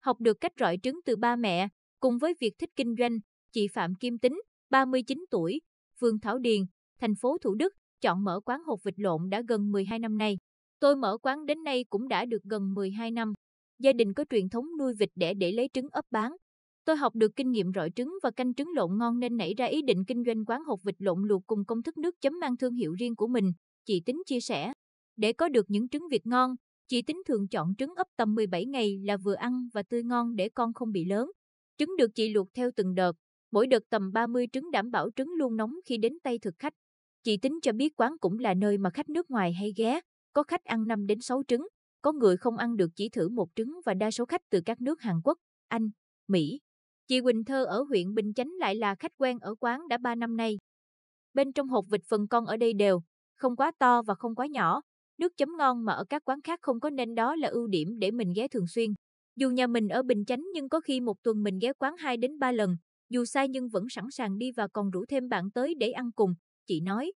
học được cách rọi trứng từ ba mẹ, cùng với việc thích kinh doanh, chị Phạm Kim Tính, 39 tuổi, phường Thảo Điền, thành phố Thủ Đức, chọn mở quán hột vịt lộn đã gần 12 năm nay. Tôi mở quán đến nay cũng đã được gần 12 năm. Gia đình có truyền thống nuôi vịt đẻ để lấy trứng ấp bán. Tôi học được kinh nghiệm rọi trứng và canh trứng lộn ngon nên nảy ra ý định kinh doanh quán hột vịt lộn luộc cùng công thức nước chấm mang thương hiệu riêng của mình, chị Tính chia sẻ. Để có được những trứng vịt ngon, Chị tính thường chọn trứng ấp tầm 17 ngày là vừa ăn và tươi ngon để con không bị lớn. Trứng được chị luộc theo từng đợt, mỗi đợt tầm 30 trứng đảm bảo trứng luôn nóng khi đến tay thực khách. Chị tính cho biết quán cũng là nơi mà khách nước ngoài hay ghé, có khách ăn 5 đến 6 trứng, có người không ăn được chỉ thử một trứng và đa số khách từ các nước Hàn Quốc, Anh, Mỹ. Chị Quỳnh Thơ ở huyện Bình Chánh lại là khách quen ở quán đã 3 năm nay. Bên trong hộp vịt phần con ở đây đều, không quá to và không quá nhỏ, Nước chấm ngon mà ở các quán khác không có nên đó là ưu điểm để mình ghé thường xuyên. Dù nhà mình ở Bình Chánh nhưng có khi một tuần mình ghé quán 2 đến 3 lần, dù sai nhưng vẫn sẵn sàng đi và còn rủ thêm bạn tới để ăn cùng, chị nói.